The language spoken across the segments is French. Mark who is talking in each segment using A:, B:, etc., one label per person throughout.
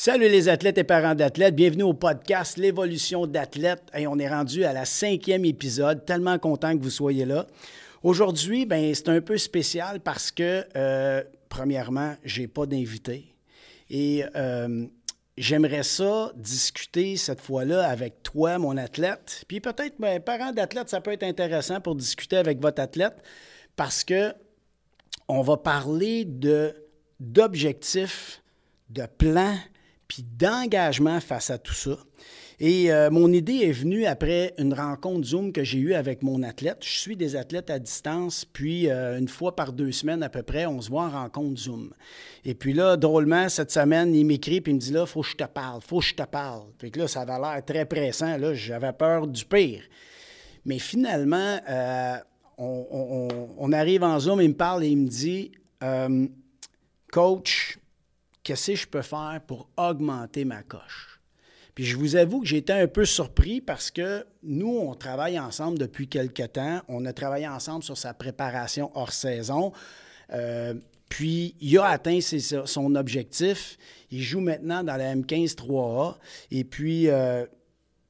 A: Salut les athlètes et parents d'athlètes, bienvenue au podcast L'évolution d'athlète. Et on est rendu à la cinquième épisode, tellement content que vous soyez là. Aujourd'hui, ben, c'est un peu spécial parce que, premièrement, euh, premièrement, j'ai pas d'invité. Et euh, j'aimerais ça discuter cette fois-là avec toi, mon athlète. Puis peut-être, mes ben, parents d'athlète, ça peut être intéressant pour discuter avec votre athlète parce que on va parler de d'objectifs, de plans, puis d'engagement face à tout ça. Et euh, mon idée est venue après une rencontre Zoom que j'ai eue avec mon athlète. Je suis des athlètes à distance, puis euh, une fois par deux semaines à peu près, on se voit en rencontre Zoom. Et puis là, drôlement, cette semaine, il m'écrit, puis il me dit là, faut que je te parle, faut que je te parle. Fait que là, ça avait l'air très pressant, là, j'avais peur du pire. Mais finalement, euh, on, on, arrive en Zoom, il me parle et il me dit Coach, qu'est-ce que je peux faire pour augmenter ma coche? Puis je vous avoue que j'étais un peu surpris parce que nous, on travaille ensemble depuis quelque temps. On a travaillé ensemble sur sa préparation hors saison. Euh, puis il a atteint son objectif. Il joue maintenant dans la M15 3A. Et puis euh,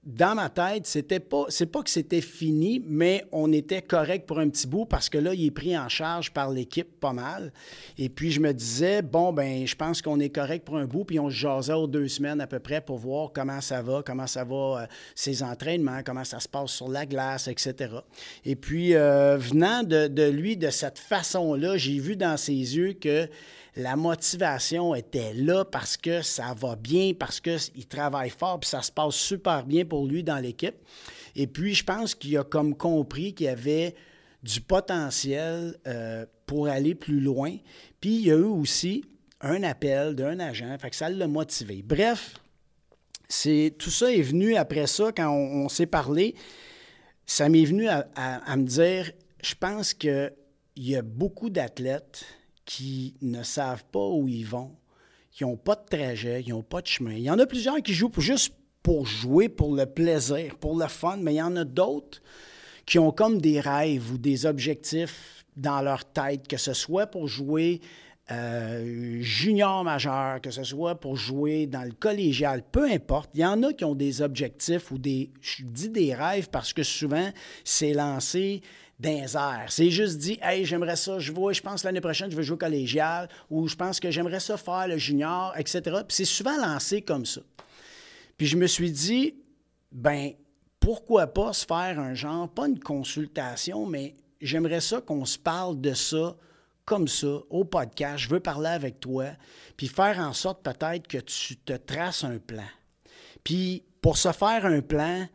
A: dans ma tête, c'était pas, c'est pas que c'était fini, mais on était correct pour un petit bout parce que là, il est pris en charge par l'équipe pas mal. Et puis, je me disais, bon, ben, je pense qu'on est correct pour un bout, puis on se jasait aux deux semaines à peu près pour voir comment ça va, comment ça va, euh, ses entraînements, comment ça se passe sur la glace, etc. Et puis, euh, venant de, lui de cette façon-là, j'ai vu dans ses yeux que la motivation était là parce que ça va bien, parce qu'il travaille fort, puis ça se passe super bien pour lui dans l'équipe. Et puis, je pense qu'il a comme compris qu'il y avait du potentiel euh, pour aller plus loin. Puis, il y a eu aussi un appel d'un agent, fait que ça l'a motivé. Bref, c'est tout ça est venu après ça, quand on, s'est parlé, ça m'est venu à, à me dire, je pense qu'il y a beaucoup d'athlètes qui ne savent pas où ils vont, qui n'ont pas de trajet, qui n'ont pas de chemin. Il y en a plusieurs qui jouent juste pour jouer, pour le plaisir, pour le fun, mais il y en a d'autres qui ont comme des rêves ou des objectifs dans leur tête, que ce soit pour jouer euh, junior majeur, que ce soit pour jouer dans le collégial, peu importe, il y en a qui ont des objectifs ou des, je dis des rêves parce que souvent, c'est lancé d'un C'est juste dit, hey, j'aimerais ça, je vois, je pense l'année prochaine, je veux jouer collégial ou je pense que j'aimerais ça faire le junior, etc. Puis c'est souvent lancé comme ça. Puis je me suis dit, ben, pourquoi pas se faire un genre, pas une consultation, mais j'aimerais ça qu'on se parle de ça comme ça, au podcast. Je veux parler avec toi, puis faire en sorte peut-être que tu te traces un plan. Puis pour se faire un plan,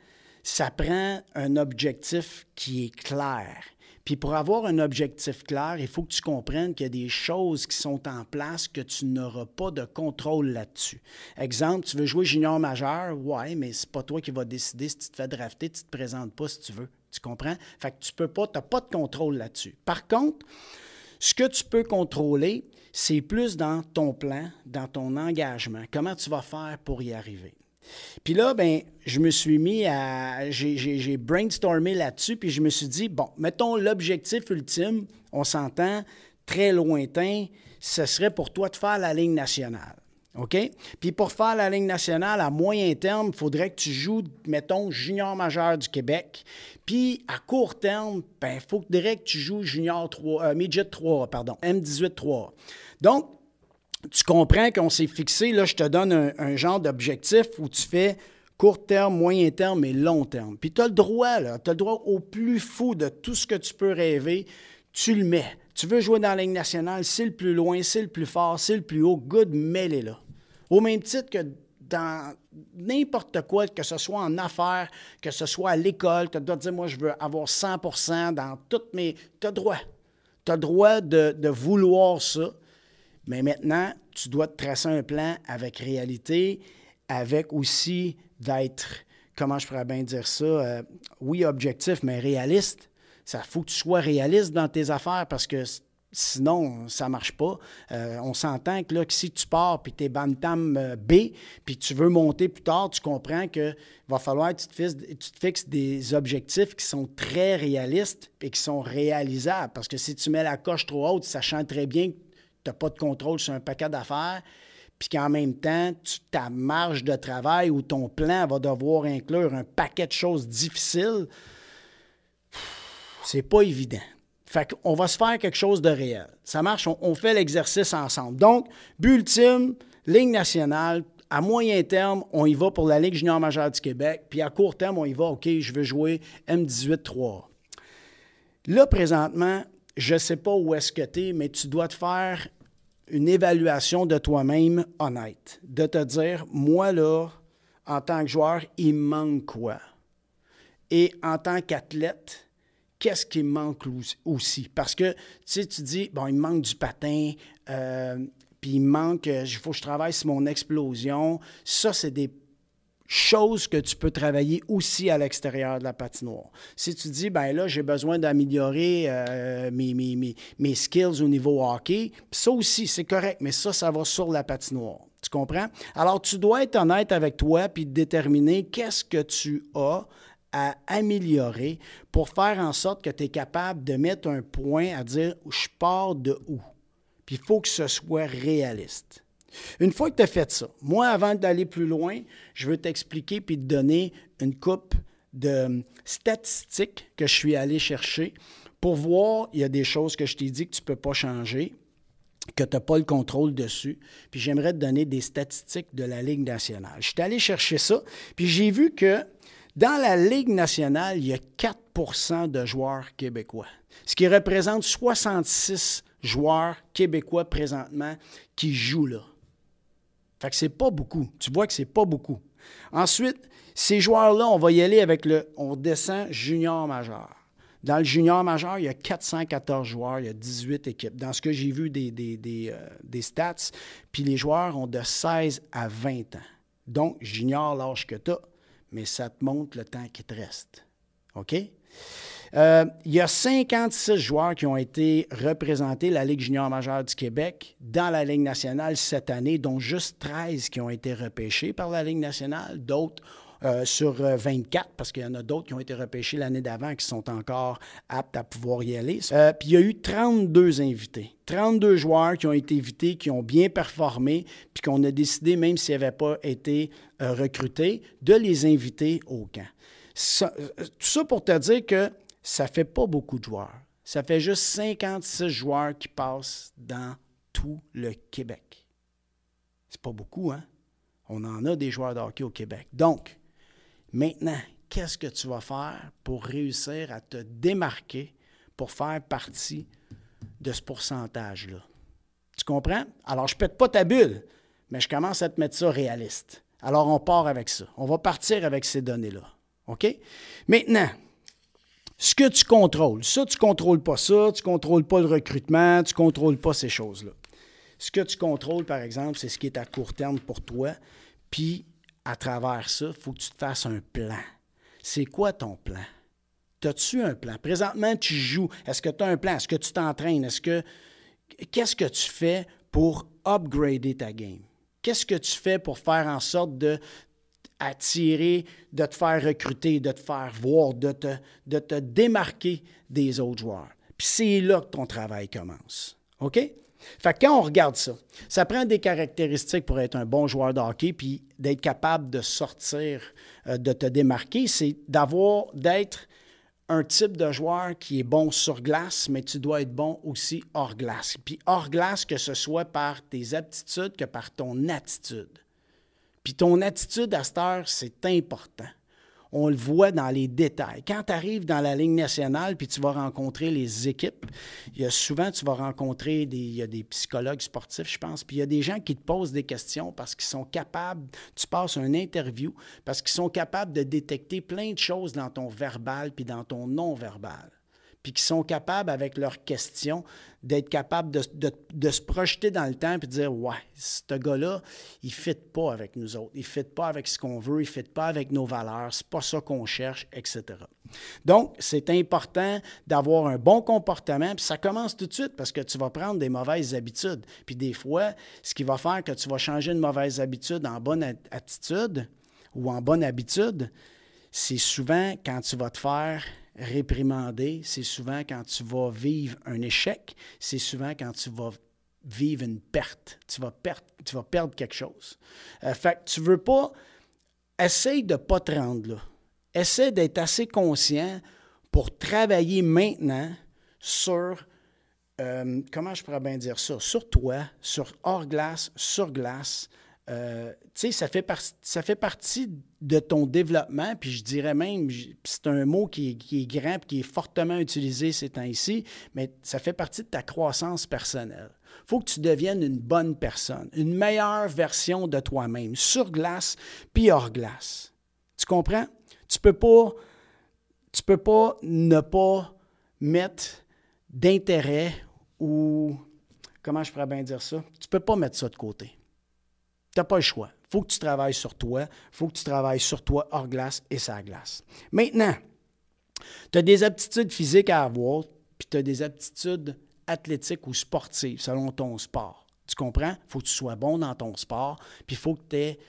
A: ça prend un objectif qui est clair. Puis pour avoir un objectif clair, il faut que tu comprennes qu'il y a des choses qui sont en place que tu n'auras pas de contrôle là-dessus. Exemple, tu veux jouer junior majeur, ouais, mais c'est pas toi qui vas décider si tu te fais drafter, tu te présentes pas si tu veux. Tu comprends? Fait que tu peux pas, tu n'as pas de contrôle là-dessus. Par contre, ce que tu peux contrôler, c'est plus dans ton plan, dans ton engagement, comment tu vas faire pour y arriver. Puis là, ben, je me suis mis à. J'ai brainstormé là-dessus, puis je me suis dit, bon, mettons l'objectif ultime, on s'entend, très lointain, ce serait pour toi de faire la ligne nationale. OK? Puis pour faire la ligne nationale à moyen terme, il faudrait que tu joues, mettons, junior majeur du Québec. Puis à court terme, ben, il faudrait que tu joues junior 3, euh, midget 3, pardon, M18 3. Donc, tu comprends qu'on s'est fixé, là, je te donne un, genre d'objectif où tu fais court terme, moyen terme et long terme. Puis tu as le droit, là, tu as le droit au plus fou de tout ce que tu peux rêver, tu le mets. Tu veux jouer dans la Ligue nationale, c'est le plus loin, c'est le plus fort, c'est le plus haut, good, mets-les là. Au même titre que dans n'importe quoi, que ce soit en affaires, que ce soit à l'école, tu dois de dire, moi, je veux avoir 100 dans toutes mes... Tu as droit. Tu as le droit de vouloir ça mais maintenant, tu dois te tracer un plan avec réalité, avec aussi d'être, comment je pourrais bien dire ça, euh, oui, objectif, mais réaliste. Ça faut que tu sois réaliste dans tes affaires parce que sinon, ça marche pas. Euh, on s'entend que là, si tu pars puis tu es Bantam euh, B, puis tu veux monter plus tard, tu comprends que va falloir que tu te, fixes, des objectifs qui sont très réalistes et qui sont réalisables. Parce que si tu mets la coche trop haute, sachant très bien que n'as pas de contrôle sur un paquet d'affaires, puis qu'en même temps, tu, ta marge de travail ou ton plan va devoir inclure un paquet de choses difficiles, c'est pas évident. Fait qu'on va se faire quelque chose de réel. Ça marche, on, fait l'exercice ensemble. Donc, but ultime, Ligue nationale, à moyen terme, on y va pour la Ligue junior majeure du Québec, puis à court terme, on y va, OK, je veux jouer M18-3. Là, présentement, je sais pas où est-ce que tu es, mais tu dois te faire une évaluation de toi-même honnête. De te dire, moi là, en tant que joueur, il manque quoi? Et en tant qu'athlète, qu'est-ce qui manque aussi? Parce que, tu sais, tu dis, bon, il manque du patin, euh, puis il manque, euh, il faut que je travaille sur mon explosion. Ça, c'est des chose que tu peux travailler aussi à l'extérieur de la patinoire. Si tu dis, ben là, j'ai besoin d'améliorer euh, mes, mes, skills au niveau hockey, ça aussi, c'est correct, mais ça, ça va sur la patinoire. Tu comprends? Alors, tu dois être honnête avec toi puis déterminer qu'est-ce que tu as à améliorer pour faire en sorte que tu es capable de mettre un point à dire je pars de où. Puis il faut que ce soit réaliste. Une fois que tu as fait ça, moi, avant d'aller plus loin, je veux t'expliquer puis te donner une coupe de hum, statistiques que je suis allé chercher pour voir, il y a des choses que je t'ai dit que tu ne peux pas changer, que tu n'as pas le contrôle dessus. Puis j'aimerais te donner des statistiques de la Ligue nationale. Je suis allé chercher ça, puis j'ai vu que dans la Ligue nationale, il y a 4 de joueurs québécois, ce qui représente 66 joueurs québécois présentement qui jouent là. Fait que c'est pas beaucoup. Tu vois que c'est pas beaucoup. Ensuite, ces joueurs-là, on va y aller avec le. On descend junior majeur. Dans le junior majeur, il y a 414 joueurs, il y a 18 équipes. Dans ce que j'ai vu des, des, des euh, stats, puis les joueurs ont de 16 à 20 ans. Donc, junior, l'âge que tu as, mais ça te montre le temps qui te reste. OK? Euh, il y a 56 joueurs qui ont été représentés, la Ligue junior majeure du Québec, dans la Ligue nationale cette année, dont juste 13 qui ont été repêchés par la Ligue nationale, d'autres euh, sur 24, euh, parce qu'il y en a d'autres qui ont été repêchés l'année d'avant qui sont encore aptes à pouvoir y aller. puis il y a eu 32 invités, 32 joueurs qui ont été invités, qui ont bien performé, puis qu'on a décidé, même s'ils n'avaient pas été recrutés, de les inviter au camp. Ça, tout ça pour te dire que ça fait pas beaucoup de joueurs. Ça fait juste 56 joueurs qui passent dans tout le Québec. C'est pas beaucoup, hein? On en a des joueurs de hockey au Québec. Donc, maintenant, qu'est-ce que tu vas faire pour réussir à te démarquer, pour faire partie de ce pourcentage-là? Tu comprends? Alors, je pète pas ta bulle, mais je commence à te mettre ça réaliste. Alors, on part avec ça. On va partir avec ces données-là. OK? Maintenant, ce que tu contrôles. Ça, tu ne contrôles pas ça, tu ne contrôles pas le recrutement, tu ne contrôles pas ces choses-là. Ce que tu contrôles, par exemple, c'est ce qui est à court terme pour toi. Puis, à travers ça, il faut que tu te fasses un plan. C'est quoi ton plan? As-tu un plan? Présentement, tu joues. Est-ce que tu as un plan? Est-ce que tu t'entraînes? Est-ce que. Qu'est-ce que tu fais pour upgrader ta game? Qu'est-ce que tu fais pour faire en sorte de, attirer, de te faire recruter, de te faire voir, de te, de te démarquer des autres joueurs. Puis c'est là que ton travail commence. OK? Fait que quand on regarde ça, ça prend des caractéristiques pour être un bon joueur de hockey puis d'être capable de sortir, euh, de te démarquer, c'est d'avoir, d'être un type de joueur qui est bon sur glace, mais tu dois être bon aussi hors glace. Puis hors glace, que ce soit par tes aptitudes que par ton attitude. Puis ton attitude à cette heure, c'est important. On le voit dans les détails. Quand tu arrives dans la ligne nationale, puis tu vas rencontrer les équipes, il y souvent, tu vas rencontrer des, des psychologues sportifs, je pense, puis il y a des gens qui te posent des questions parce qu'ils sont capables, tu passes une interview, parce qu'ils sont capables de détecter plein de choses dans ton verbal puis dans ton non-verbal puis qui sont capables, avec leurs questions, d'être capables de, se projeter dans le temps et de dire Ouais, ce gars-là, il ne fit pas avec nous autres, il ne fit pas avec ce qu'on veut, il ne fit pas avec nos valeurs, c'est pas ça qu'on cherche, etc. Donc, c'est important d'avoir un bon comportement, puis ça commence tout de suite parce que tu vas prendre des mauvaises habitudes. Puis des fois, ce qui va faire que tu vas changer une mauvaise habitude en bonne attitude ou en bonne habitude, c'est souvent quand tu vas te faire réprimander, c'est souvent quand tu vas vivre un échec, c'est souvent quand tu vas vivre une perte. Tu vas perdre, tu vas perdre quelque chose. Euh, fait que tu veux pas. Essaye de ne pas te rendre là. Essaie d'être assez conscient pour travailler maintenant sur. Euh, comment je pourrais bien dire ça? Sur toi, sur hors glace, sur glace. Euh, tu sais, ça, fait ça fait partie de ton développement, puis je dirais même, c'est un mot qui, est grand, et qui est fortement utilisé ces temps-ci, mais ça fait partie de ta croissance personnelle. Il faut que tu deviennes une bonne personne, une meilleure version de toi-même, sur glace, puis hors glace. Tu comprends? Tu peux pas, tu peux pas ne pas mettre d'intérêt ou, comment je pourrais bien dire ça, tu peux pas mettre ça de côté n'as pas le choix. Faut que tu travailles sur toi. Faut que tu travailles sur toi hors glace et sa glace. Maintenant, tu as des aptitudes physiques à avoir, puis tu as des aptitudes athlétiques ou sportives selon ton sport. Tu comprends? Faut que tu sois bon dans ton sport, puis faut que tu aies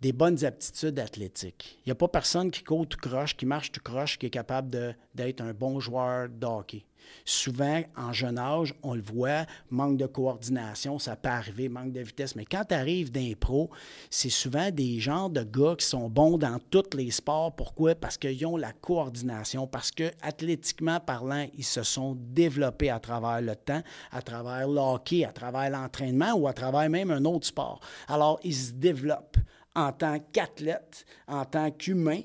A: des bonnes aptitudes athlétiques. Il n'y a pas personne qui court tout croche, qui marche tout croche, qui est capable d'être un bon joueur de hockey. Souvent, en jeune âge, on le voit, manque de coordination, ça peut arriver, manque de vitesse. Mais quand tu arrives d'un pro, c'est souvent des genres de gars qui sont bons dans tous les sports. Pourquoi? Parce qu'ils ont la coordination, parce que athlétiquement parlant, ils se sont développés à travers le temps, à travers le hockey, à travers l'entraînement ou à travers même un autre sport. Alors, ils se développent en tant qu'athlète, en tant qu'humain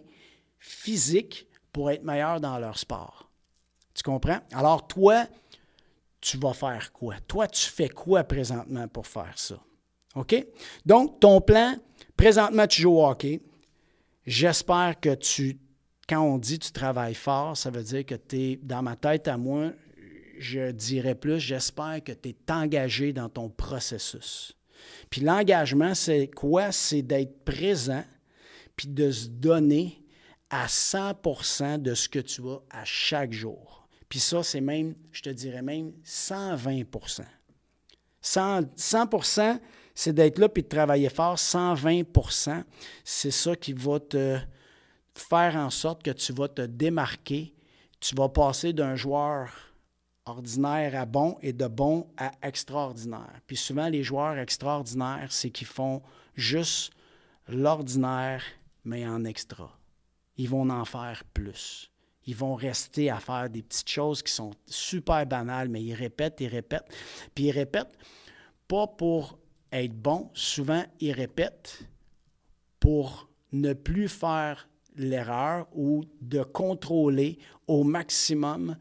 A: physique pour être meilleur dans leur sport. Tu comprends? Alors toi, tu vas faire quoi? Toi, tu fais quoi présentement pour faire ça? OK? Donc, ton plan, présentement, tu joues au hockey. J'espère que tu, quand on dit tu travailles fort, ça veut dire que tu es, dans ma tête à moi, je dirais plus, j'espère que tu es engagé dans ton processus. Puis l'engagement, c'est quoi? C'est d'être présent, puis de se donner à 100 de ce que tu as à chaque jour. Puis ça, c'est même, je te dirais même, 120 100, c'est d'être là puis de travailler fort. 120 c'est ça qui va te faire en sorte que tu vas te démarquer. Tu vas passer d'un joueur ordinaire à bon et de bon à extraordinaire. Puis souvent, les joueurs extraordinaires, c'est qu'ils font juste l'ordinaire, mais en extra. Ils vont en faire plus. Ils vont rester à faire des petites choses qui sont super banales, mais ils répètent, ils répètent. Puis ils répètent pas pour être bon. souvent ils répètent pour ne plus faire l'erreur ou de contrôler au maximum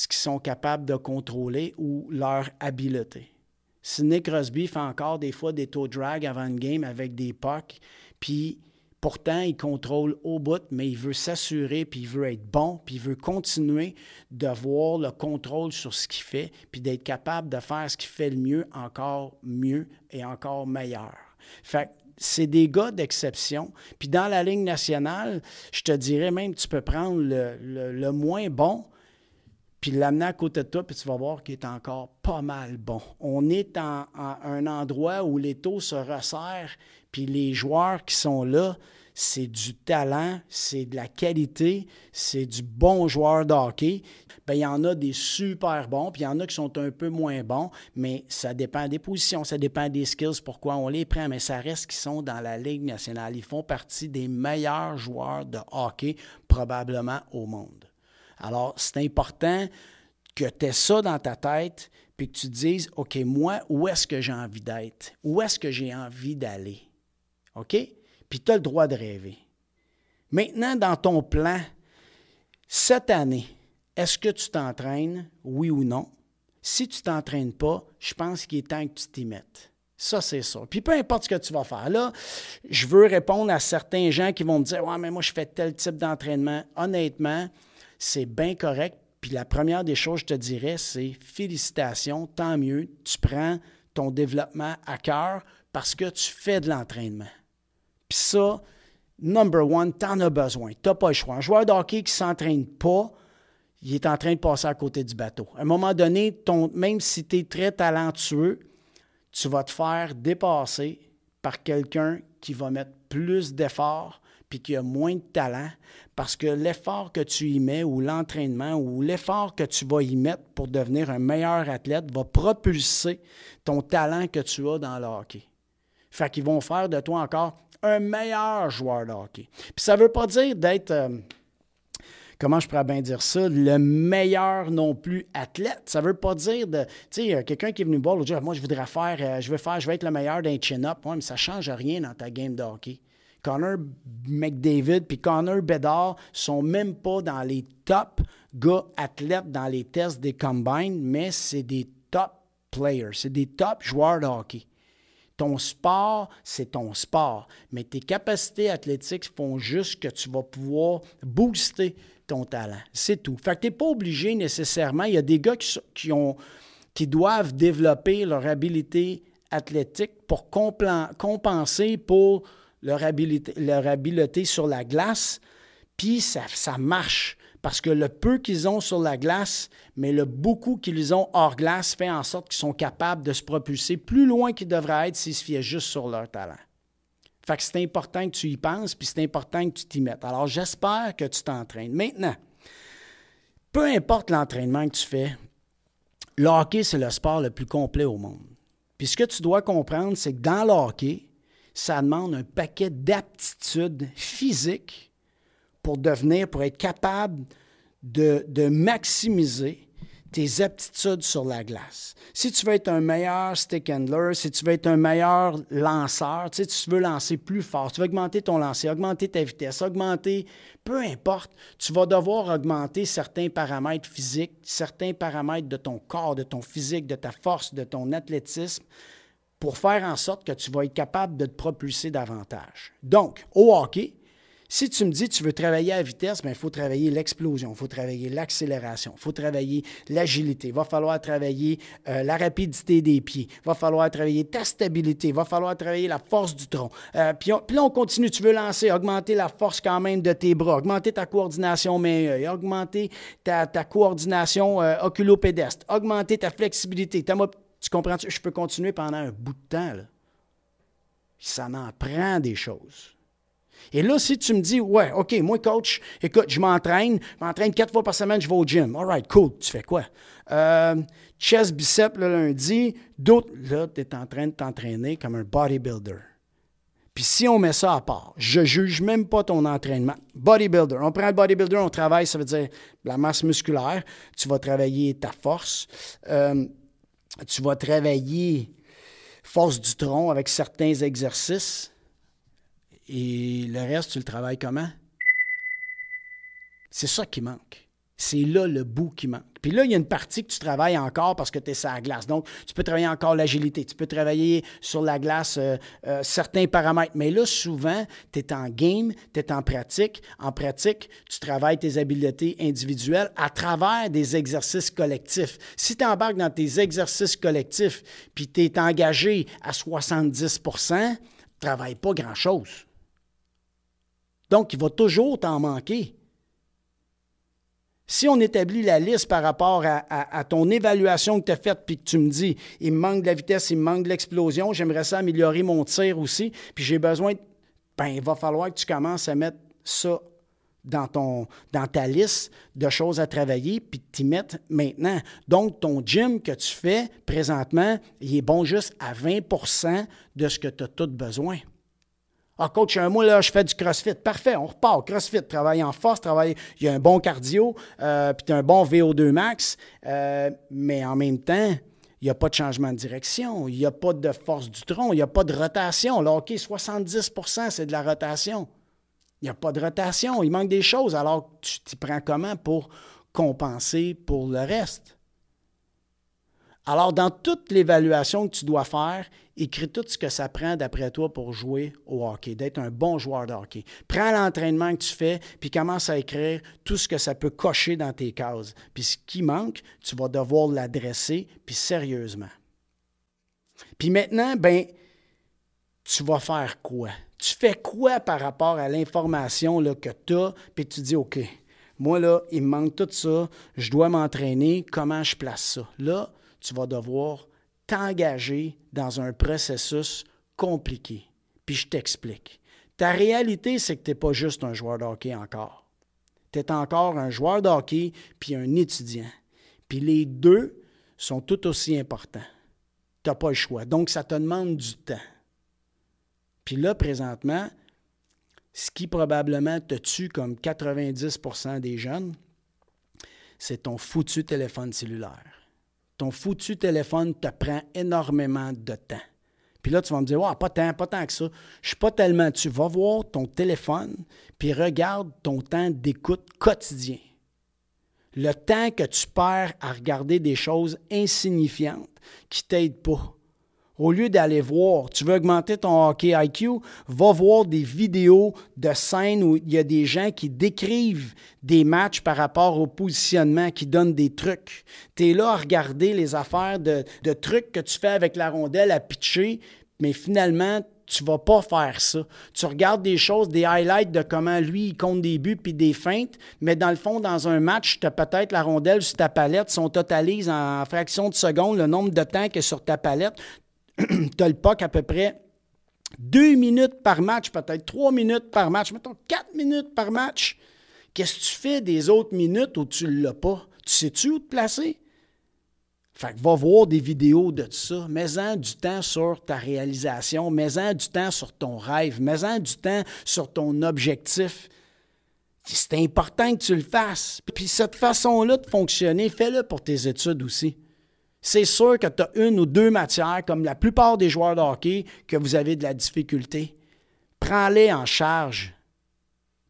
A: ce qu'ils sont capables de contrôler ou leur habileté. Sidney Crosby fait encore des fois des taux drag avant une game avec des pucks, puis pourtant il contrôle au bout, mais il veut s'assurer, puis il veut être bon, puis il veut continuer d'avoir le contrôle sur ce qu'il fait, puis d'être capable de faire ce qu'il fait le mieux, encore mieux et encore meilleur. Fait que c'est des gars d'exception. Puis dans la ligne nationale, je te dirais même, tu peux prendre le moins bon, puis l'amener à côté de toi, puis tu vas voir qu'il est encore pas mal bon. On est en, un endroit où les taux se resserrent, puis les joueurs qui sont là, c'est du talent, c'est de la qualité, c'est du bon joueur de hockey. Bien, il y en a des super bons, puis il y en a qui sont un peu moins bons, mais ça dépend des positions, ça dépend des skills, pourquoi on les prend, mais ça reste qu'ils sont dans la Ligue nationale. Ils font partie des meilleurs joueurs de hockey probablement au monde. Alors, c'est important que tu aies ça dans ta tête, puis que tu te dises, OK, moi, où est-ce que j'ai envie d'être? Où est-ce que j'ai envie d'aller? OK? Puis tu as le droit de rêver. Maintenant, dans ton plan, cette année, est-ce que tu t'entraînes, oui ou non? Si tu t'entraînes pas, je pense qu'il est temps que tu t'y mettes. Ça, c'est ça. Puis peu importe ce que tu vas faire. Là, je veux répondre à certains gens qui vont me dire Ouais, mais moi, je fais tel type d'entraînement. Honnêtement, c'est bien correct. Puis la première des choses, je te dirais, c'est félicitations, tant mieux, tu prends ton développement à cœur parce que tu fais de l'entraînement. Puis ça, number one, tu en as besoin. Tu n'as pas le choix. Un joueur de hockey qui ne s'entraîne pas, il est en train de passer à côté du bateau. À un moment donné, même si tu es très talentueux, tu vas te faire dépasser par quelqu'un qui va mettre plus d'efforts, puis qu'il y a moins de talent parce que l'effort que tu y mets ou l'entraînement ou l'effort que tu vas y mettre pour devenir un meilleur athlète va propulser ton talent que tu as dans le hockey. Fait qu'ils vont faire de toi encore un meilleur joueur de hockey. Puis ça veut pas dire d'être, euh, comment je pourrais bien dire ça, le meilleur non plus athlète. Ça veut pas dire de, tu sais, quelqu'un qui est venu me dire, moi je voudrais faire, euh, je veux faire, je vais être le meilleur d'un chin-up. Ouais, mais ça change rien dans ta game de hockey. Connor McDavid puis Connor Bedard sont même pas dans les top gars athlètes dans les tests des combines, mais c'est des top players, c'est des top joueurs de hockey. Ton sport, c'est ton sport, mais tes capacités athlétiques font juste que tu vas pouvoir booster ton talent. C'est tout. Fait que n'es pas obligé nécessairement. Il y a des gars qui, ont, qui doivent développer leur habilité athlétique pour compenser pour leur habileté, leur habileté sur la glace, puis ça, marche parce que le peu qu'ils ont sur la glace, mais le beaucoup qu'ils ont hors glace fait en sorte qu'ils sont capables de se propulser plus loin qu'ils devraient être s'ils se fiaient juste sur leur talent. Fait que c'est important que tu y penses, puis c'est important que tu t'y mettes. Alors j'espère que tu t'entraînes. Maintenant, peu importe l'entraînement que tu fais, le hockey, c'est le sport le plus complet au monde. Puis ce que tu dois comprendre, c'est que dans le hockey, ça demande un paquet d'aptitudes physiques pour devenir, pour être capable de, maximiser tes aptitudes sur la glace. Si tu veux être un meilleur stick handler, si tu veux être un meilleur lanceur, tu, tu veux lancer plus fort, tu veux augmenter ton lancer, augmenter ta vitesse, augmenter, peu importe, tu vas devoir augmenter certains paramètres physiques, certains paramètres de ton corps, de ton physique, de ta force, de ton athlétisme pour faire en sorte que tu vas être capable de te propulser davantage. Donc, au hockey, si tu me dis que tu veux travailler à vitesse, il ben, faut travailler l'explosion, il faut travailler l'accélération, il faut travailler l'agilité, il va falloir travailler euh, la rapidité des pieds, il va falloir travailler ta stabilité, il va falloir travailler la force du tronc. Euh, puis, là, on continue, tu veux lancer, augmenter la force quand même de tes bras, augmenter ta coordination main-œil, augmenter ta, coordination euh, oculopédestre, augmenter ta flexibilité, ta comprends? Je peux continuer pendant un bout de temps. Là. Ça m'en prend des choses. Et là, si tu me dis, ouais, OK, moi, coach, écoute, je m'entraîne, je m'entraîne quatre fois par semaine, je vais au gym. All right, cool. Tu fais quoi? Euh, chest, biceps le lundi, d'autres. Là, tu es en train de t'entraîner comme un bodybuilder. Puis si on met ça à part, je juge même pas ton entraînement. Bodybuilder, on prend le bodybuilder, on travaille, ça veut dire la masse musculaire, tu vas travailler ta force. Euh, tu vas travailler force du tronc avec certains exercices et le reste, tu le travailles comment? C'est ça qui manque. C'est là le bout qui manque. Puis là, il y a une partie que tu travailles encore parce que tu es sur la glace. Donc, tu peux travailler encore l'agilité, tu peux travailler sur la glace euh, euh, certains paramètres. Mais là, souvent, tu es en game, tu es en pratique. En pratique, tu travailles tes habiletés individuelles à travers des exercices collectifs. Si tu embarques dans tes exercices collectifs, puis tu es engagé à 70 tu travailles pas grand-chose. Donc, il va toujours t'en manquer. Si on établit la liste par rapport à, ton évaluation que tu as faite, puis que tu me dis, il me manque de la vitesse, il me manque de l'explosion, j'aimerais ça améliorer mon tir aussi, puis j'ai besoin, de... ben il va falloir que tu commences à mettre ça dans, ton, dans ta liste de choses à travailler, puis t'y mettes maintenant. Donc, ton gym que tu fais présentement, il est bon juste à 20 de ce que tu as tout besoin. Ah, coach, un mois, là, je fais du CrossFit. Parfait, on repart. CrossFit, travaille en force, travaille. Il y a un bon cardio, euh, puis tu as un bon VO2 max. Euh, mais en même temps, il n'y a pas de changement de direction, il n'y a pas de force du tronc, il n'y a pas de rotation. Là, OK, 70 c'est de la rotation. Il n'y a pas de rotation, il manque des choses. Alors, tu t'y prends comment pour compenser pour le reste? Alors, dans toute l'évaluation que tu dois faire, écris tout ce que ça prend d'après toi pour jouer au hockey, d'être un bon joueur de hockey. Prends l'entraînement que tu fais, puis commence à écrire tout ce que ça peut cocher dans tes cases. Puis ce qui manque, tu vas devoir l'adresser, puis sérieusement. Puis maintenant, ben, tu vas faire quoi? Tu fais quoi par rapport à l'information que tu as, puis tu dis, OK, moi là, il me manque tout ça, je dois m'entraîner, comment je place ça? Là, tu vas devoir t'engager dans un processus compliqué. Puis je t'explique. Ta réalité, c'est que tu n'es pas juste un joueur de hockey encore. Tu es encore un joueur de hockey puis un étudiant. Puis les deux sont tout aussi importants. Tu n'as pas le choix. Donc, ça te demande du temps. Puis là, présentement, ce qui probablement te tue comme 90 des jeunes, c'est ton foutu téléphone cellulaire ton foutu téléphone te prend énormément de temps. Puis là, tu vas me dire, "Oh, pas tant, pas tant que ça. Je suis pas tellement. Tu vas voir ton téléphone, puis regarde ton temps d'écoute quotidien. Le temps que tu perds à regarder des choses insignifiantes qui t'aident pas. Au lieu d'aller voir, tu veux augmenter ton hockey IQ, va voir des vidéos de scènes où il y a des gens qui décrivent des matchs par rapport au positionnement, qui donnent des trucs. Tu es là à regarder les affaires de, trucs que tu fais avec la rondelle à pitcher, mais finalement, tu vas pas faire ça. Tu regardes des choses, des highlights de comment lui, il compte des buts puis des feintes, mais dans le fond, dans un match, tu as peut-être la rondelle sur ta palette, si on totalise en fraction de seconde le nombre de temps que sur ta palette, tu as le poc à peu près deux minutes par match, peut-être trois minutes par match, mettons quatre minutes par match. Qu'est-ce que tu fais des autres minutes où tu ne l'as pas? Tu sais-tu où te placer? Fait que va voir des vidéos de ça. Mets-en du temps sur ta réalisation. Mets-en du temps sur ton rêve. Mets-en du temps sur ton objectif. C'est important que tu le fasses. Puis cette façon-là de fonctionner, fais-le pour tes études aussi c'est sûr que tu as une ou deux matières, comme la plupart des joueurs de hockey, que vous avez de la difficulté. Prends-les en charge.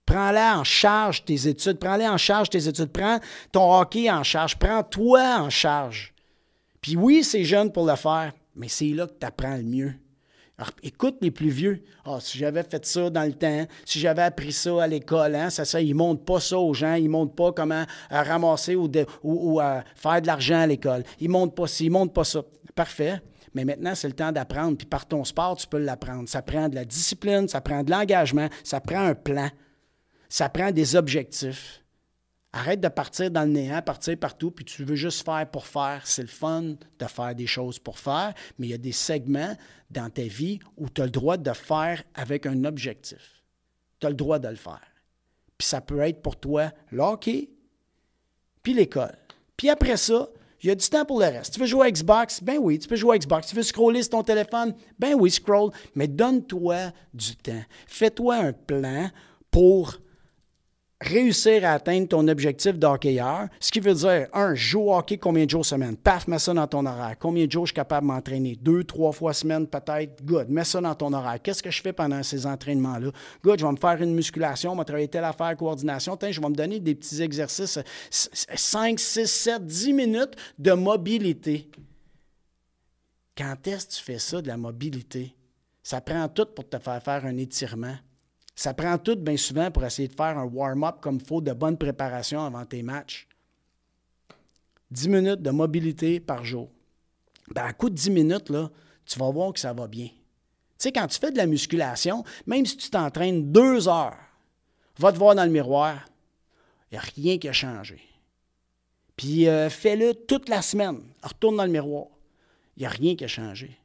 A: Prends-les en charge tes études. Prends-les en charge tes études. Prends ton hockey en charge. Prends-toi en charge. Puis oui, c'est jeune pour le faire, mais c'est là que tu apprends le mieux. Alors, écoute les plus vieux. Ah, si j'avais fait ça dans le temps, si j'avais appris ça à l'école, hein, ça, ça, ils ne montrent pas ça aux gens, ils ne montrent pas comment à euh, ramasser ou, ou, euh, faire de l'argent à l'école. Ils ne pas ils ne montrent pas ça. Parfait. Mais maintenant, c'est le temps d'apprendre. Puis par ton sport, tu peux l'apprendre. Ça prend de la discipline, ça prend de l'engagement, ça prend un plan, ça prend des objectifs. Arrête de partir dans le néant, partir partout, puis tu veux juste faire pour faire. C'est le fun de faire des choses pour faire, mais il y a des segments dans ta vie où tu as le droit de faire avec un objectif. Tu as le droit de le faire. Puis ça peut être pour toi l'hockey, puis l'école. Puis après ça, il y a du temps pour le reste. Tu veux jouer à Xbox? Ben oui, tu peux jouer à Xbox. Tu veux scroller sur ton téléphone? Ben oui, scroll. Mais donne-toi du temps. Fais-toi un plan pour réussir à atteindre ton objectif d'hockeyeur, ce qui veut dire, un, joue hockey combien de jours semaine? Paf, mets ça dans ton horaire. Combien de jours je suis capable de m'entraîner? Deux, trois fois semaine peut-être? Good, mets ça dans ton horaire. Qu'est-ce que je fais pendant ces entraînements-là? Good, je vais me faire une musculation, je vais travailler telle affaire, coordination. Tiens, je vais me donner des petits exercices, cinq, six, sept, dix minutes de mobilité. Quand est-ce que tu fais ça, de la mobilité? Ça prend tout pour te faire faire un étirement. Ça prend tout bien souvent pour essayer de faire un warm-up comme il faut, de bonne préparation avant tes matchs. 10 minutes de mobilité par jour. Ben, à coup de 10 minutes, là, tu vas voir que ça va bien. Tu sais, quand tu fais de la musculation, même si tu t'entraînes deux heures, va te voir dans le miroir, il n'y a rien qui a changé. Puis euh, fais-le toute la semaine. Retourne dans le miroir. Il n'y a rien qui a changé.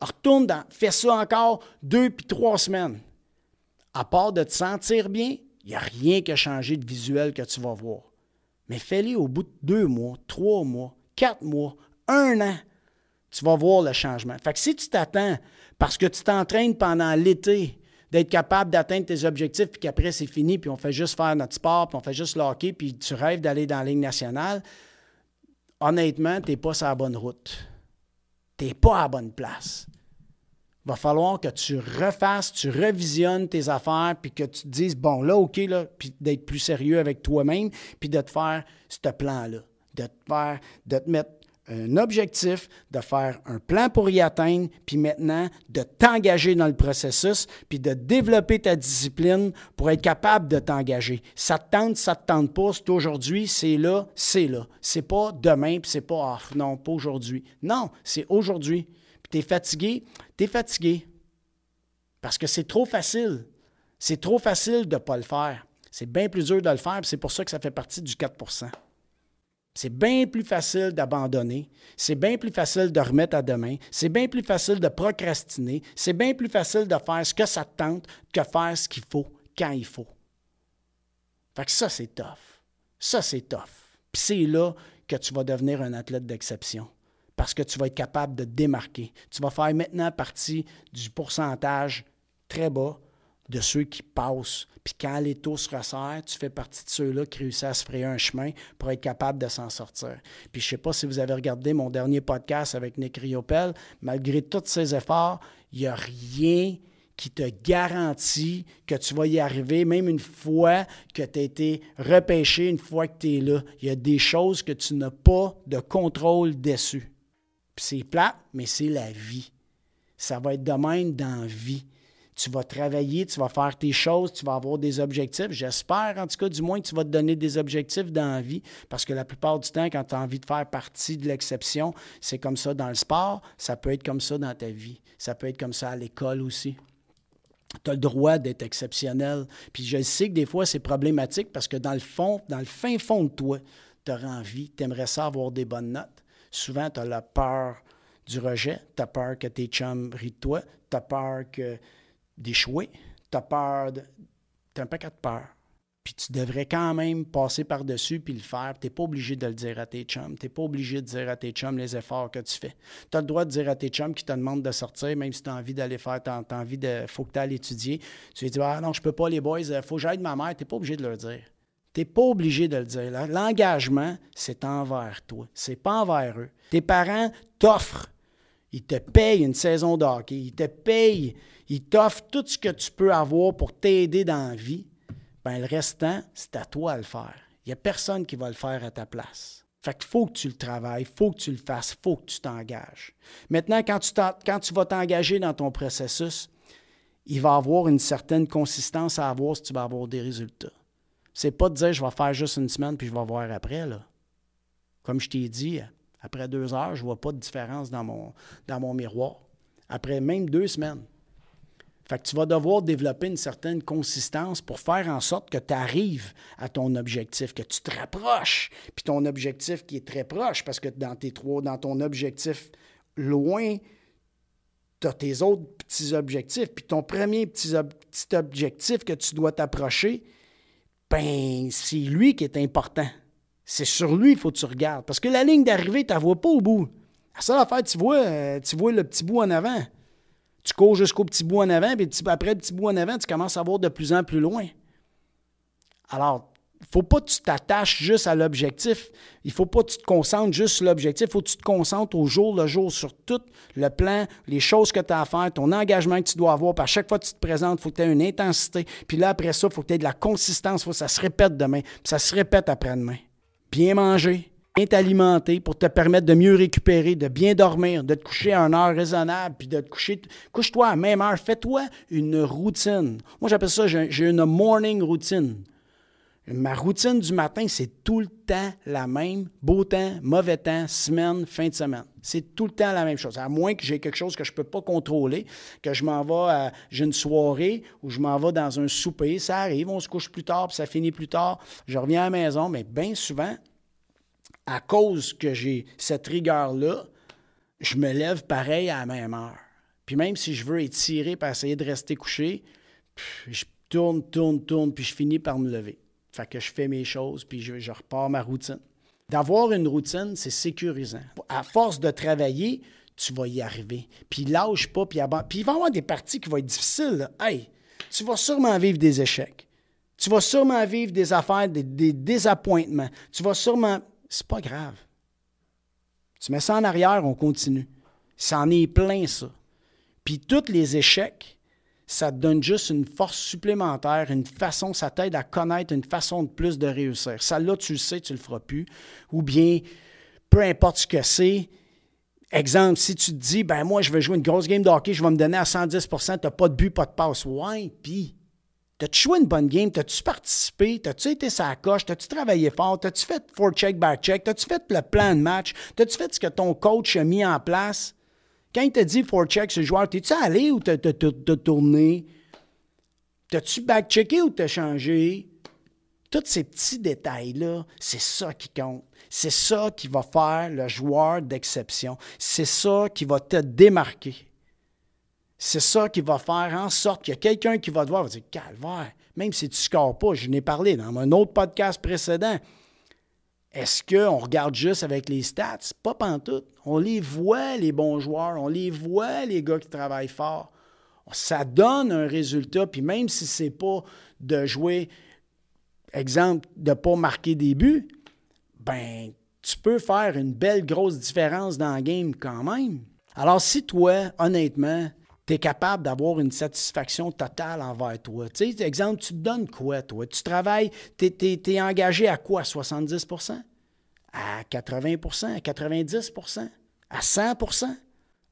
A: Retourne dans, fais ça encore deux puis trois semaines. À part de te sentir bien, il n'y a rien que changer de visuel que tu vas voir. Mais fais-le au bout de deux mois, trois mois, quatre mois, un an. Tu vas voir le changement. Fait que si tu t'attends parce que tu t'entraînes pendant l'été d'être capable d'atteindre tes objectifs, puis qu'après c'est fini, puis on fait juste faire notre sport, puis on fait juste le hockey, puis tu rêves d'aller dans la ligne nationale, honnêtement, tu n'es pas sur la bonne route. Tu n'es pas à la bonne place va falloir que tu refasses, tu revisionnes tes affaires, puis que tu te dises, bon, là, OK, là, puis d'être plus sérieux avec toi-même, puis de te faire ce plan-là, de te faire, de mettre un objectif, de faire un plan pour y atteindre, puis maintenant de t'engager dans le processus, puis de développer ta discipline pour être capable de t'engager. Ça te tente, ça te tente pas, c'est aujourd'hui, c'est là, c'est là. C'est pas demain, puis c'est pas non, pas aujourd'hui. Non, c'est aujourd'hui puis tu es fatigué, tu es fatigué. Parce que c'est trop facile. C'est trop facile de ne pas le faire. C'est bien plus dur de le faire, c'est pour ça que ça fait partie du 4 C'est bien plus facile d'abandonner, c'est bien plus facile de remettre à demain, c'est bien plus facile de procrastiner, c'est bien plus facile de faire ce que ça te tente que faire ce qu'il faut quand il faut. Fait que ça, c'est tough. Ça, c'est tough. Puis c'est là que tu vas devenir un athlète d'exception parce que tu vas être capable de te démarquer. Tu vas faire maintenant partie du pourcentage très bas de ceux qui passent. Puis quand les taux se resserrent, tu fais partie de ceux-là qui réussissent à se frayer un chemin pour être capable de s'en sortir. Puis je ne sais pas si vous avez regardé mon dernier podcast avec Nick Riopel, malgré tous ses efforts, il n'y a rien qui te garantit que tu vas y arriver, même une fois que tu as été repêché, une fois que tu es là. Il y a des choses que tu n'as pas de contrôle dessus c'est plat, mais c'est la vie. Ça va être de même dans vie. Tu vas travailler, tu vas faire tes choses, tu vas avoir des objectifs. J'espère, en tout cas, du moins, que tu vas te donner des objectifs dans la vie. Parce que la plupart du temps, quand tu as envie de faire partie de l'exception, c'est comme ça dans le sport, ça peut être comme ça dans ta vie. Ça peut être comme ça à l'école aussi tu as le droit d'être exceptionnel. Puis je sais que des fois, c'est problématique parce que dans le fond, dans le fin fond de toi, tu auras envie, tu aimerais ça avoir des bonnes notes souvent, tu as la peur du rejet, tu as peur que tes chums rient de toi, tu as peur que d'échouer, tu as peur de. Tu un paquet de peur. Puis tu devrais quand même passer par-dessus puis le faire. Tu n'es pas obligé de le dire à tes chums. Tu n'es pas obligé de dire à tes chums les efforts que tu fais. Tu as le droit de dire à tes chums qui te demandent de sortir, même si tu as envie d'aller faire, tu as, envie de. faut que tu ailles étudier. Tu lui dis Ah non, je peux pas, les boys, euh, faut que j'aide ma mère. Tu n'es pas obligé de le dire. Tu n'es pas obligé de le dire. L'engagement, c'est envers toi, c'est pas envers eux. Tes parents t'offrent, ils te payent une saison de hockey, ils te payent, ils t'offrent tout ce que tu peux avoir pour t'aider dans la vie. Ben, le restant, c'est à toi à le faire. Il n'y a personne qui va le faire à ta place. Fait qu'il faut que tu le travailles, faut que tu le fasses, faut que tu t'engages. Maintenant, quand tu, quand tu vas t'engager dans ton processus, il va avoir une certaine consistance à avoir si tu vas avoir des résultats. C'est pas de dire je vais faire juste une semaine puis je vais voir après. Là. Comme je t'ai dit, après deux heures, je ne vois pas de différence dans mon, dans mon miroir. Après même deux semaines. Fait que tu vas devoir développer une certaine consistance pour faire en sorte que tu arrives à ton objectif, que tu te rapproches. Puis ton objectif qui est très proche, parce que dans tes trois, dans ton objectif loin, tu as tes autres petits objectifs. Puis ton premier petit, petit objectif que tu dois t'approcher, ben, c'est lui qui est important. C'est sur lui qu'il faut que tu regardes. Parce que la ligne d'arrivée, tu ne vois pas au bout. La seule affaire, tu vois, euh, tu vois le petit bout en avant. Tu cours jusqu'au petit bout en avant, puis après le petit bout en avant, tu commences à voir de plus en plus loin. Alors, faut pas que tu t'attaches juste à l'objectif. Il faut pas que tu te concentres juste sur l'objectif. Il faut que tu te concentres au jour le jour sur tout le plan, les choses que tu as à faire, ton engagement que tu dois avoir. Par à chaque fois que tu te présentes, il faut que tu aies une intensité. Puis là, après ça, il faut que tu aies de la consistance. faut que ça se répète demain. Puis ça se répète après-demain. Bien manger, bien t'alimenter pour te permettre de mieux récupérer, de bien dormir, de te coucher à une heure raisonnable, puis de te coucher. Couche-toi à même heure. Fais-toi une routine. Moi, j'appelle ça, j'ai une morning routine. Ma routine du matin, c'est tout le temps la même. Beau temps, mauvais temps, semaine, fin de semaine. C'est tout le temps la même chose. À moins que j'ai quelque chose que je ne peux pas contrôler, que je m'en vais à j'ai une soirée ou je m'en vais dans un souper, ça arrive, on se couche plus tard, puis ça finit plus tard, je reviens à la maison, mais bien souvent, à cause que j'ai cette rigueur-là, je me lève pareil à la même heure. Puis même si je veux étirer pour essayer de rester couché, je tourne, tourne, tourne, puis je finis par me lever. Fait que je fais mes choses, puis je, je repars ma routine. D'avoir une routine, c'est sécurisant. À force de travailler, tu vas y arriver. Puis lâche pas, puis, puis il va y avoir des parties qui vont être difficiles. Hey, tu vas sûrement vivre des échecs. Tu vas sûrement vivre des affaires, des, des désappointements. Tu vas sûrement. C'est pas grave. Tu mets ça en arrière, on continue. Ça en est plein, ça. Puis tous les échecs, ça te donne juste une force supplémentaire, une façon, ça t'aide à connaître une façon de plus de réussir. Ça, là, tu le sais, tu le feras plus. Ou bien, peu importe ce que c'est, exemple, si tu te dis, ben moi, je vais jouer une grosse game de hockey, je vais me donner à 110 tu n'as pas de but, pas de passe. Ouais, puis, t'as-tu joué une bonne game? T'as-tu participé? T'as-tu été sa coche? T'as-tu travaillé fort? T'as-tu fait back check? T'as-tu fait le plan de match? T'as-tu fait ce que ton coach a mis en place? Quand il t'a dit for check ce joueur, t'es-tu allé ou t'as tourné? T'as-tu back ou t'as changé? Tous ces petits détails-là, c'est ça qui compte. C'est ça qui va faire le joueur d'exception. C'est ça qui va te démarquer. C'est ça qui va faire en sorte qu'il y a quelqu'un qui va te voir et dire Calvaire, même si tu ne scores pas, je n'ai parlé dans un autre podcast précédent. Est-ce qu'on regarde juste avec les stats? Pas pantoute. On les voit, les bons joueurs. On les voit, les gars qui travaillent fort. Ça donne un résultat. Puis même si c'est pas de jouer, exemple, de pas marquer des buts, ben tu peux faire une belle grosse différence dans le game quand même. Alors si toi, honnêtement, tu es capable d'avoir une satisfaction totale envers toi. Tu sais, exemple, tu te donnes quoi, toi? Tu travailles, tu es, engagé à quoi? À 70 À 80 À 90 À 100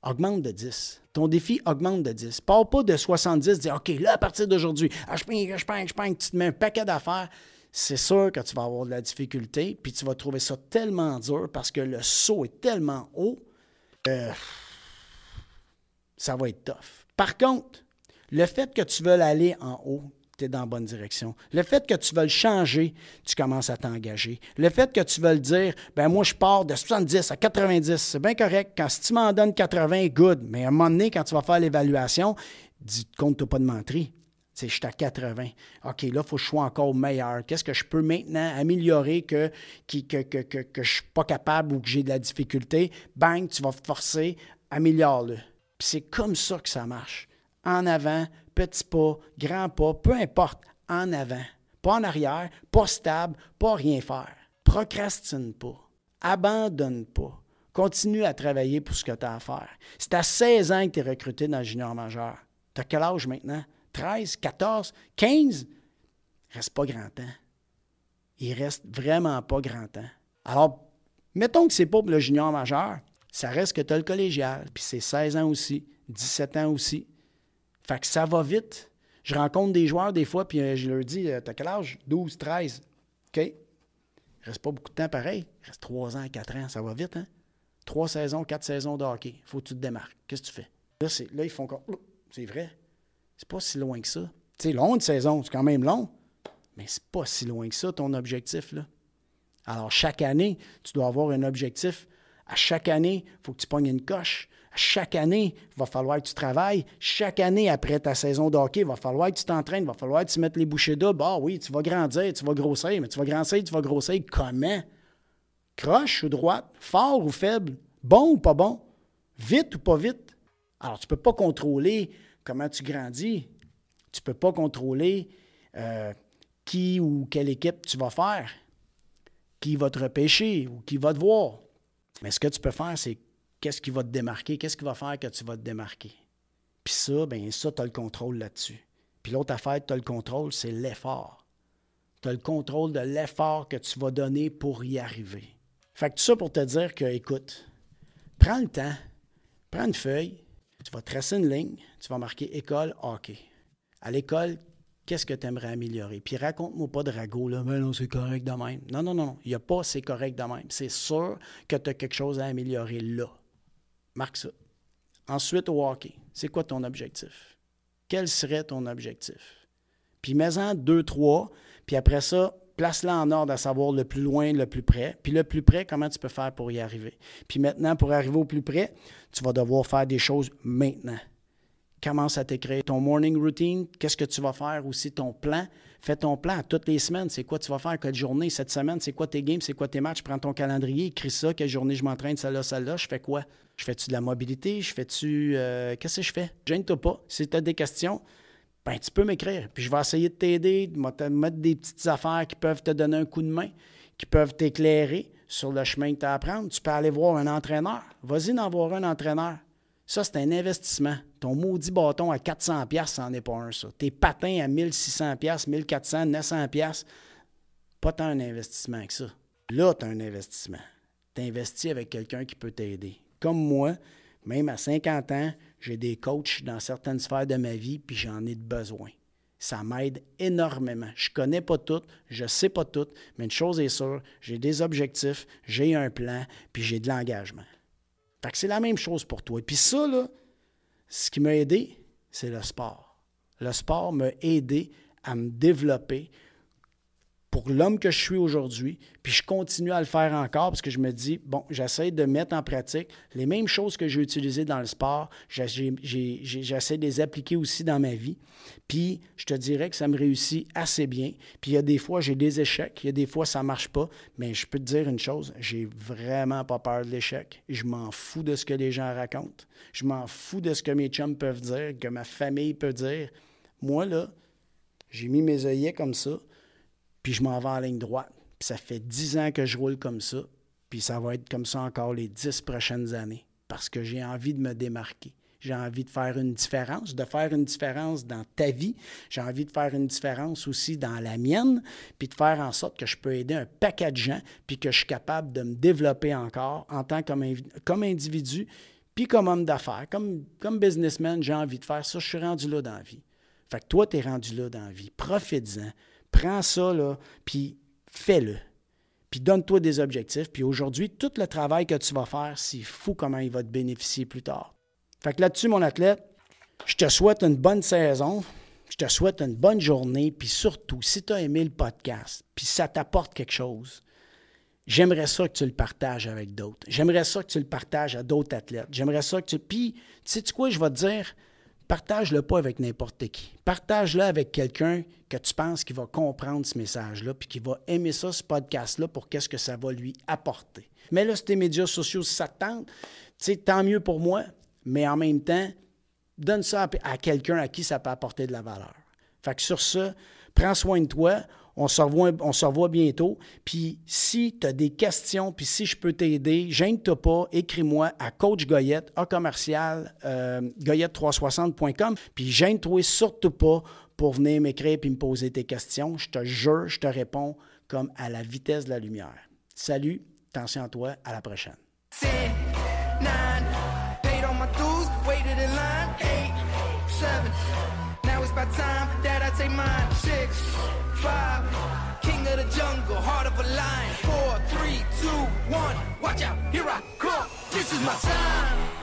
A: Augmente de 10. Ton défi augmente de 10. Pas pas de 70, dis OK, là, à partir d'aujourd'hui, ah, je pingue, je pingue, je pingue, tu te mets un paquet d'affaires. C'est sûr que tu vas avoir de la difficulté, puis tu vas trouver ça tellement dur parce que le saut est tellement haut ça va être tough. Par contre, le fait que tu veux aller en haut, tu es dans la bonne direction. Le fait que tu veux changer, tu commences à t'engager. Le fait que tu veux dire, ben moi, je pars de 70 à 90, c'est bien correct. Quand si tu m'en donnes 80, good. Mais à un moment donné, quand tu vas faire l'évaluation, dis, compte-toi pas de menterie. Je suis à 80. OK, là, il faut que je sois encore meilleur. Qu'est-ce que je peux maintenant améliorer que, que, que je ne suis pas capable ou que j'ai de la difficulté? Bang, tu vas forcer, améliore-le c'est comme ça que ça marche. En avant, petit pas, grand pas, peu importe, en avant. Pas en arrière, pas stable, pas rien faire. Procrastine pas. Abandonne pas. Continue à travailler pour ce que tu as à faire. C'est à 16 ans que tu es recruté dans le junior majeur. Tu as quel âge maintenant? 13, 14, 15? reste pas grand temps. Il reste vraiment pas grand temps. Alors, mettons que c'est pas pour le junior majeur ça reste que tu as le collégial, puis c'est 16 ans aussi, 17 ans aussi. Fait que ça va vite. Je rencontre des joueurs des fois, puis euh, je leur dis euh, T'as quel âge 12, 13. OK. Reste pas beaucoup de temps pareil. Reste 3 ans, 4 ans, ça va vite, hein Trois saisons, quatre saisons de hockey. Faut que tu te démarques. Qu'est-ce que tu fais Là, ils font comme C'est vrai. C'est pas si loin que ça. Tu sais, long de saison, c'est quand même long, mais c'est pas si loin que ça, ton objectif, là. Alors, chaque année, tu dois avoir un objectif à chaque année, il faut que tu pognes une coche. À chaque année, il va falloir que tu travailles. Chaque année, après ta saison d'hockey, il va falloir que tu t'entraînes, il va falloir que tu mettes les bouchées de. Ah oui, tu vas grandir, tu vas grossir, mais tu vas grandir, tu vas grossir. Comment? Croche ou droite? Fort ou faible? Bon ou pas bon? Vite ou pas vite? Alors, tu ne peux pas contrôler comment tu grandis. Tu ne peux pas contrôler euh, qui ou quelle équipe tu vas faire, qui va te repêcher ou qui va te voir. Mais ce que tu peux faire, c'est qu'est-ce qui va te démarquer, qu'est-ce qui va faire que tu vas te démarquer. Puis ça, bien ça, tu as le contrôle là-dessus. Puis l'autre affaire tu as le contrôle, c'est l'effort. Tu as le contrôle de l'effort que tu vas donner pour y arriver. Fait que tout ça pour te dire que, écoute, prends le temps, prends une feuille, tu vas tracer une ligne, tu vas marquer école, hockey. À l'école, Qu'est-ce que tu aimerais améliorer? Puis raconte-moi pas de ragots, là, mais ben non, c'est correct de même. Non, non, non, il n'y a pas c'est correct de même. C'est sûr que tu as quelque chose à améliorer là. Marque ça. Ensuite, au hockey, c'est quoi ton objectif? Quel serait ton objectif? Puis mets-en deux, trois, puis après ça, place-la en ordre à savoir le plus loin, le plus près. Puis le plus près, comment tu peux faire pour y arriver? Puis maintenant, pour arriver au plus près, tu vas devoir faire des choses maintenant commence à t'écrire ton morning routine, qu'est-ce que tu vas faire aussi, ton plan. Fais ton plan toutes les semaines, c'est quoi tu vas faire, quelle journée, cette semaine, c'est quoi tes games, c'est quoi tes matchs, prends ton calendrier, écris ça, quelle journée je m'entraîne, celle-là, celle-là, je fais quoi? Je fais-tu de la mobilité, je fais-tu... Euh, qu'est-ce que je fais? Gêne-toi pas, si tu as des questions, ben, tu peux m'écrire, puis je vais essayer de t'aider, de mettre des petites affaires qui peuvent te donner un coup de main, qui peuvent t'éclairer sur le chemin que tu as à prendre. Tu peux aller voir un entraîneur, vas-y d'en voir un entraîneur. Ça, c'est un investissement. Ton maudit bâton à 400$, ça n'en est pas un, ça. Tes patins à 1600$, 1400$, 900$, pas tant un investissement que ça. Là, tu as un investissement. Tu investis avec quelqu'un qui peut t'aider. Comme moi, même à 50 ans, j'ai des coachs dans certaines sphères de ma vie, puis j'en ai de besoin. Ça m'aide énormément. Je ne connais pas tout, je ne sais pas tout, mais une chose est sûre, j'ai des objectifs, j'ai un plan, puis j'ai de l'engagement. Fait c'est la même chose pour toi. Et puis ça, là, ce qui m'a aidé, c'est le sport. Le sport m'a aidé à me développer, pour l'homme que je suis aujourd'hui, puis je continue à le faire encore parce que je me dis, bon, j'essaie de mettre en pratique les mêmes choses que j'ai utilisées dans le sport, j'essaie de les appliquer aussi dans ma vie, puis je te dirais que ça me réussit assez bien, puis il y a des fois, j'ai des échecs, il y a des fois, ça marche pas, mais je peux te dire une chose, j'ai vraiment pas peur de l'échec, je m'en fous de ce que les gens racontent, je m'en fous de ce que mes chums peuvent dire, que ma famille peut dire, moi, là, j'ai mis mes œillets comme ça, puis je m'en vais en ligne droite. Puis ça fait 10 ans que je roule comme ça, puis ça va être comme ça encore les 10 prochaines années, parce que j'ai envie de me démarquer. J'ai envie de faire une différence, de faire une différence dans ta vie. J'ai envie de faire une différence aussi dans la mienne, puis de faire en sorte que je peux aider un paquet de gens, puis que je suis capable de me développer encore en tant qu'individu comme individu, puis comme homme d'affaires, comme, comme businessman, j'ai envie de faire ça. Je suis rendu là dans la vie. Fait que toi, tu es rendu là dans la vie. profite en Prends ça, là, puis fais-le. Puis donne-toi des objectifs. Puis aujourd'hui, tout le travail que tu vas faire, c'est fou comment il va te bénéficier plus tard. Fait que là-dessus, mon athlète, je te souhaite une bonne saison. Je te souhaite une bonne journée. Puis surtout, si tu as aimé le podcast, puis ça t'apporte quelque chose, j'aimerais ça que tu le partages avec d'autres. J'aimerais ça que tu le partages à d'autres athlètes. J'aimerais ça que tu. Puis, tu sais, quoi, je vais te dire, partage-le pas avec n'importe qui. Partage-le avec quelqu'un que tu penses qui va comprendre ce message-là, puis qui va aimer ça, ce podcast-là, pour qu'est-ce que ça va lui apporter. Mais là, si tes médias sociaux, s'attendent, ça tant mieux pour moi, mais en même temps, donne ça à, à quelqu'un à qui ça peut apporter de la valeur. Fait que sur ça, prends soin de toi. On se revoit, on se revoit bientôt. Puis si tu as des questions, puis si je peux t'aider, gêne-toi pas, écris-moi à Coach Goyette, à commercial, 360com euh, Puis gêne-toi surtout pas pour venir m'écrire puis me poser tes questions. Je te jure, je te réponds comme à la vitesse de la lumière. Salut, attention à toi, à la prochaine. five. King of the jungle, heart of a lion. Four, three, two, one. Watch out, here I come. This is my time.